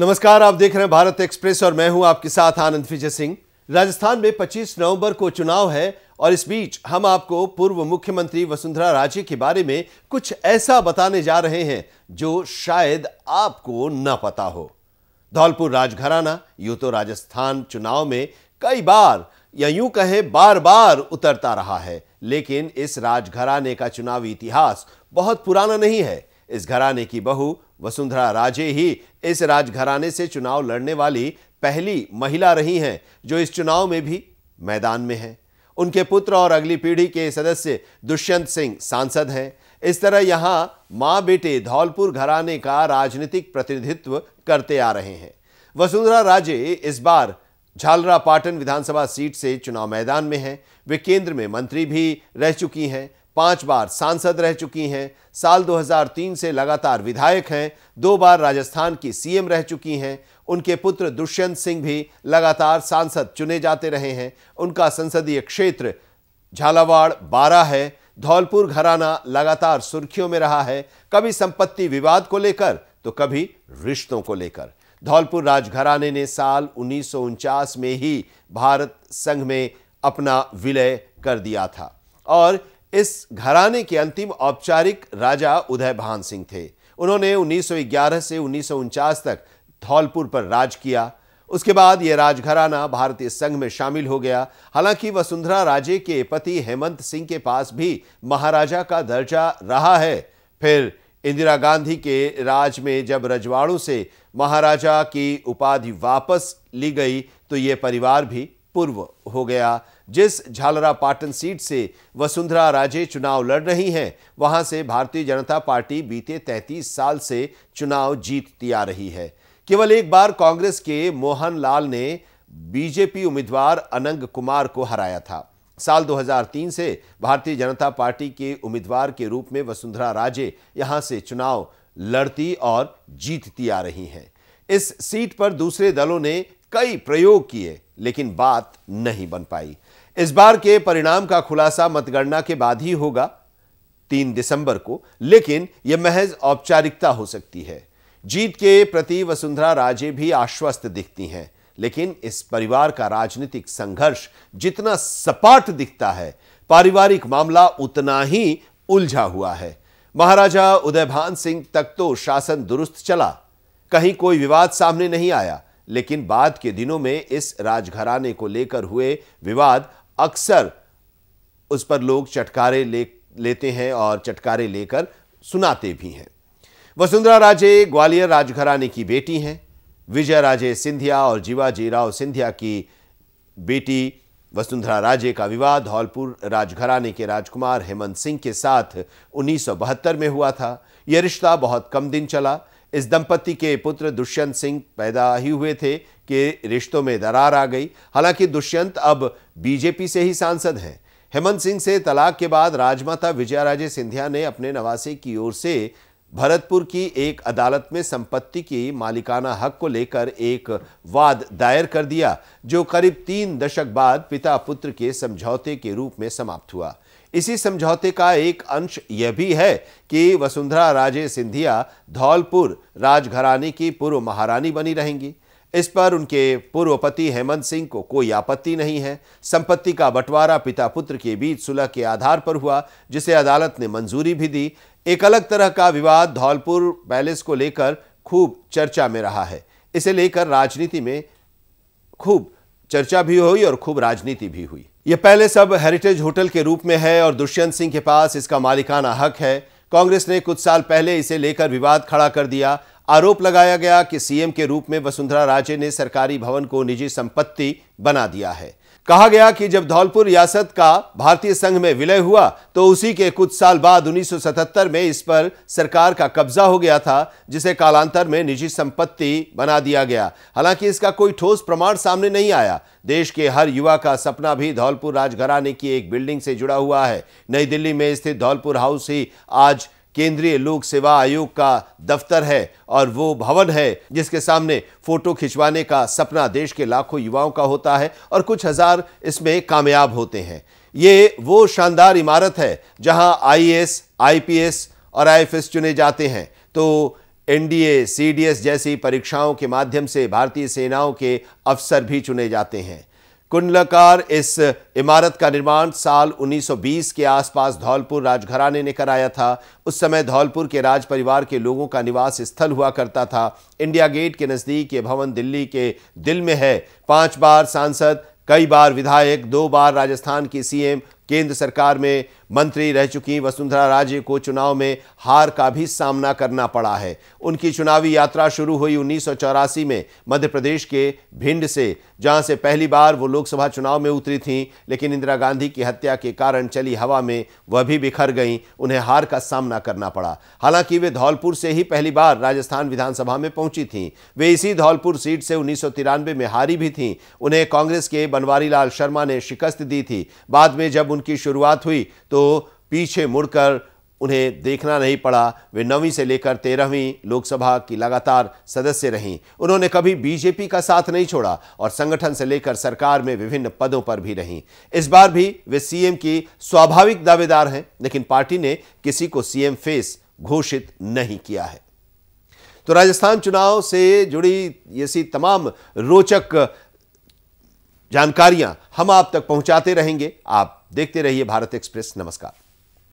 नमस्कार आप देख रहे हैं भारत एक्सप्रेस और मैं हूं आपके साथ आनंद विजय सिंह राजस्थान में 25 नवंबर को चुनाव है और इस बीच हम आपको पूर्व मुख्यमंत्री वसुंधरा राजे के बारे में कुछ ऐसा बताने जा रहे हैं जो शायद आपको न पता हो धौलपुर राजघराना यू तो राजस्थान चुनाव में कई बार या यूं कहे बार बार उतरता रहा है लेकिन इस राजघराने का चुनावी इतिहास बहुत पुराना नहीं है इस घराने की बहू वसुंधरा राजे ही इस राजघराने से चुनाव लड़ने वाली पहली महिला रही हैं जो इस चुनाव में भी मैदान में हैं उनके पुत्र और अगली पीढ़ी के सदस्य दुष्यंत सिंह सांसद हैं इस तरह यहाँ माँ बेटे धौलपुर घराने का राजनीतिक प्रतिनिधित्व करते आ रहे हैं वसुंधरा राजे इस बार झालरा पाटन विधानसभा सीट से चुनाव मैदान में हैं वे केंद्र में मंत्री भी रह चुकी हैं पांच बार सांसद रह चुकी हैं साल 2003 से लगातार विधायक हैं दो बार राजस्थान की सीएम रह चुकी हैं उनके पुत्र दुष्यंत सिंह भी लगातार सांसद चुने जाते रहे हैं उनका संसदीय क्षेत्र झालावाड़ बारह है धौलपुर घराना लगातार सुर्खियों में रहा है कभी संपत्ति विवाद को लेकर तो कभी रिश्तों को लेकर धौलपुर राजघराने ने साल उन्नीस में ही भारत संघ में अपना विलय कर दिया था और इस घराने के अंतिम औपचारिक राजा उदय भान सिंह थे उन्होंने 1911 से उन्नीस तक धौलपुर पर राज किया उसके बाद यह राजघराना भारतीय संघ में शामिल हो गया हालांकि वसुंधरा राजे के पति हेमंत सिंह के पास भी महाराजा का दर्जा रहा है फिर इंदिरा गांधी के राज में जब रजवाड़ों से महाराजा की उपाधि वापस ली गई तो ये परिवार भी पूर्व हो गया जिस झालरा पाटन सीट से वसुंधरा राजे चुनाव लड़ रही हैं वहां से भारतीय जनता पार्टी बीते 33 साल से चुनाव जीतती आ रही है केवल एक बार कांग्रेस के मोहन लाल ने बीजेपी उम्मीदवार अनंग कुमार को हराया था साल 2003 से भारतीय जनता पार्टी के उम्मीदवार के रूप में वसुंधरा राजे यहां से चुनाव लड़ती और जीतती आ रही हैं इस सीट पर दूसरे दलों ने कई प्रयोग किए लेकिन बात नहीं बन पाई इस बार के परिणाम का खुलासा मतगणना के बाद ही होगा तीन दिसंबर को लेकिन यह महज औपचारिकता हो सकती है जीत के प्रति वसुंधरा राजे भी आश्वस्त दिखती हैं लेकिन इस परिवार का राजनीतिक संघर्ष जितना सपाट दिखता है पारिवारिक मामला उतना ही उलझा हुआ है महाराजा उदयभान सिंह तक तो शासन दुरुस्त चला कहीं कोई विवाद सामने नहीं आया लेकिन बाद के दिनों में इस राजघराने को लेकर हुए विवाद अक्सर उस पर लोग चटकारे ले लेते हैं और चटकारे लेकर सुनाते भी हैं वसुंधरा राजे ग्वालियर राजघराने की बेटी हैं विजय राजे सिंधिया और जीवाजी राव सिंधिया की बेटी वसुंधरा राजे का विवाह धौलपुर राजघराने के राजकुमार हेमंत सिंह के साथ उन्नीस में हुआ था यह रिश्ता बहुत कम दिन चला इस दंपति के पुत्र दुष्यंत सिंह पैदा ही हुए थे कि रिश्तों में दरार आ गई हालांकि दुष्यंत अब बीजेपी से ही सांसद हैं हेमंत सिंह से तलाक के बाद राजमाता विजयाराजे सिंधिया ने अपने नवासे की ओर से भरतपुर की एक अदालत में संपत्ति की मालिकाना हक को लेकर एक वाद दायर कर दिया जो करीब तीन दशक बाद पिता पुत्र के समझौते के रूप में समाप्त हुआ इसी समझौते का एक अंश यह भी है कि वसुंधरा राजे सिंधिया धौलपुर राजघराने की पूर्व महारानी बनी रहेंगी इस पर उनके पूर्व पति हेमंत सिंह को कोई आपत्ति नहीं है संपत्ति का बंटवारा पिता पुत्र के बीच सुलह के आधार पर हुआ जिसे अदालत ने मंजूरी भी दी एक अलग तरह का विवाद धौलपुर पैलेस को लेकर खूब चर्चा में रहा है इसे लेकर राजनीति में खूब चर्चा भी हुई और खूब राजनीति भी हुई यह पहले सब हेरिटेज होटल के रूप में है और दुष्यंत सिंह के पास इसका मालिकाना हक है कांग्रेस ने कुछ साल पहले इसे लेकर विवाद खड़ा कर दिया आरोप लगाया गया कि सीएम के रूप में वसुंधरा राजे ने सरकारी भवन को निजी संपत्ति बना दिया है कहा गया कि जब धौलपुर रियासत का भारतीय संघ में विलय हुआ तो उसी के कुछ साल बाद 1977 में इस पर सरकार का कब्जा हो गया था जिसे कालांतर में निजी संपत्ति बना दिया गया हालांकि इसका कोई ठोस प्रमाण सामने नहीं आया देश के हर युवा का सपना भी धौलपुर राजघराने की एक बिल्डिंग से जुड़ा हुआ है नई दिल्ली में स्थित धौलपुर हाउस ही आज केंद्रीय लोक सेवा आयोग का दफ्तर है और वो भवन है जिसके सामने फोटो खिंचवाने का सपना देश के लाखों युवाओं का होता है और कुछ हजार इसमें कामयाब होते हैं ये वो शानदार इमारत है जहां आईएएस, आईपीएस और आईएफएस चुने जाते हैं तो एनडीए, सीडीएस जैसी परीक्षाओं के माध्यम से भारतीय सेनाओं के अफसर भी चुने जाते हैं कुंडलकार इस इमारत का निर्माण साल 1920 के आसपास धौलपुर राजघराने ने कराया था उस समय धौलपुर के राज परिवार के लोगों का निवास स्थल हुआ करता था इंडिया गेट के नज़दीक ये भवन दिल्ली के दिल में है पांच बार सांसद कई बार विधायक दो बार राजस्थान की सीएम केंद्र सरकार में मंत्री रह चुकी वसुंधरा राजे को चुनाव में हार का भी सामना करना पड़ा है उनकी चुनावी यात्रा शुरू हुई उन्नीस में मध्य प्रदेश के भिंड से जहां से पहली बार वो लोकसभा चुनाव में उतरी थीं लेकिन इंदिरा गांधी की हत्या के कारण चली हवा में वह भी बिखर गईं उन्हें हार का सामना करना पड़ा हालांकि वे धौलपुर से ही पहली बार राजस्थान विधानसभा में पहुंची थीं वे इसी धौलपुर सीट से उन्नीस में हारी भी थीं उन्हें कांग्रेस के बनवारीलाल शर्मा ने शिकस्त दी थी बाद में जब उनकी शुरुआत हुई तो पीछे मुड़कर उन्हें देखना नहीं पड़ा वे नौवीं से लेकर तेरहवीं लोकसभा की लगातार सदस्य रहीं उन्होंने कभी बीजेपी का साथ नहीं छोड़ा और संगठन से लेकर सरकार में विभिन्न पदों पर भी रहीं इस बार भी वे सीएम की स्वाभाविक दावेदार हैं लेकिन पार्टी ने किसी को सीएम फेस घोषित नहीं किया है तो राजस्थान चुनाव से जुड़ी ऐसी तमाम रोचक जानकारियां हम आप तक पहुंचाते रहेंगे आप देखते रहिए भारत एक्सप्रेस नमस्कार